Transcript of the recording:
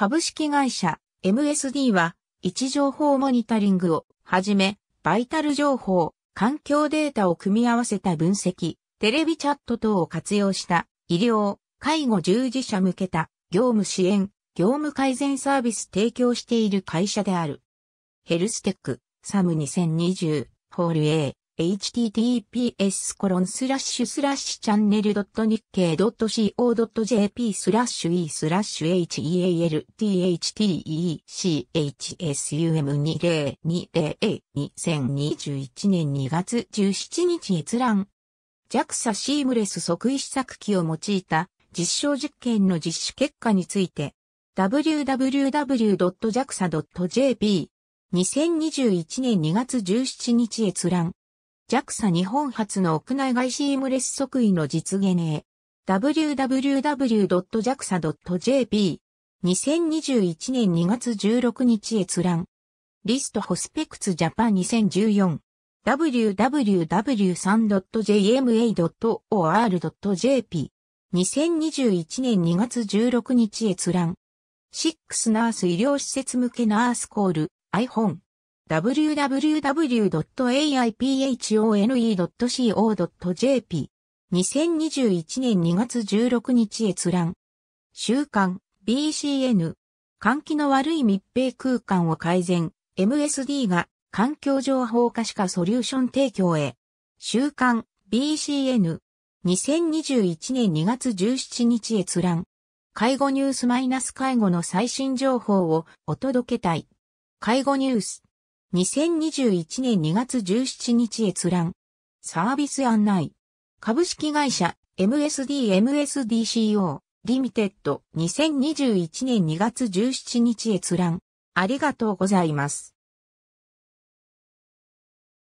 株式会社 MSD は位置情報モニタリングをはじめ、バイタル情報、環境データを組み合わせた分析、テレビチャット等を活用した医療、介護従事者向けた業務支援、業務改善サービス提供している会社である。ヘルステック、サム2020、ホール A。https c h a n n e l n i ラ k e ュ日経 .co.jp スラッシュ e スラッシュ healthtechsum2020a2021 年2月17日閲覧 JAXA シームレス即位試作機を用いた実証実験の実施結果について www.jaxa.jp 2021年2月17日閲覧 JAXA 日本初の屋内外シームレス即位の実現へ。www.jaxa.jp 2021年2月16日閲覧。リストホスペクツジャパン2014 www.3.jma.or.jp 2021年2月16日閲覧。シックスナース医療施設向けナースコール iPhone www.aiphone.co.jp。2021年2月16日閲覧。週刊 BCN。換気の悪い密閉空間を改善。MSD が環境情報化しかソリューション提供へ。週刊 BCN。2021年2月17日閲覧。介護ニュースマイナス介護の最新情報をお届けたい。介護ニュース。2021年2月17日閲覧。サービス案内。株式会社 MSDMSDCO リミテッド2021年2月17日閲覧。ありがとうございます。